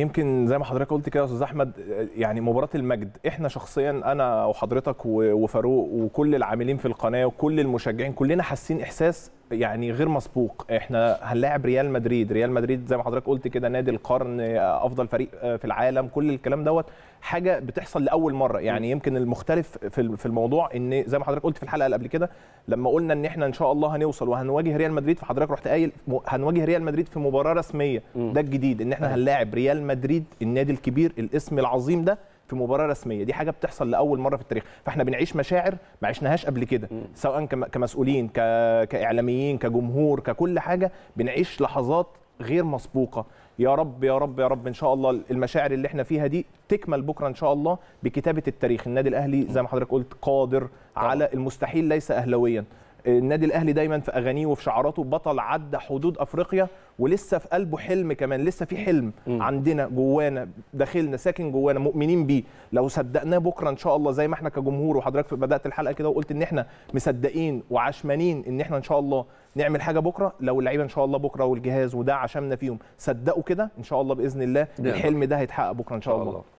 يمكن زي ما حضرتك قلت كده يا استاذ احمد يعني مباراه المجد احنا شخصيا انا وحضرتك وفاروق وكل العاملين في القناه وكل المشجعين كلنا حاسين احساس يعني غير مسبوق احنا هنلاعب ريال مدريد ريال مدريد زي ما حضرتك قلت كده نادي القرن آه، افضل فريق آه، في العالم كل الكلام دوت حاجه بتحصل لاول مره يعني يمكن المختلف في الموضوع ان زي ما حضرتك قلت في الحلقه اللي قبل كده لما قلنا ان احنا ان شاء الله هنوصل وهنواجه ريال مدريد فحضرتك رحت قايل هنواجه ريال مدريد في مباراه رسميه ده الجديد ان احنا أيوه. هنلاعب ريال مدريد النادي الكبير الاسم العظيم ده في مباراه رسميه دي حاجه بتحصل لاول مره في التاريخ فاحنا بنعيش مشاعر ما عشناهاش قبل كده سواء كمسؤولين كاعلاميين كجمهور ككل حاجه بنعيش لحظات غير مسبوقه يا رب يا رب يا رب ان شاء الله المشاعر اللي احنا فيها دي تكمل بكره ان شاء الله بكتابه التاريخ النادي الاهلي زي ما حضرتك قلت قادر على المستحيل ليس اهلاويا النادي الاهلي دايما في اغانيه وفي شعاراته بطل عدى حدود افريقيا ولسه في قلبه حلم كمان لسه في حلم م. عندنا جوانا داخلنا ساكن جوانا مؤمنين بيه لو صدقناه بكره ان شاء الله زي ما احنا كجمهور وحضرتك بدات الحلقه كده وقلت ان احنا مصدقين وعشمانين ان احنا ان شاء الله نعمل حاجه بكره لو اللعيبه ان شاء الله بكره والجهاز وده عشمنا فيهم صدقوا كده ان شاء الله باذن الله نعم. الحلم ده هيتحقق بكره ان شاء الله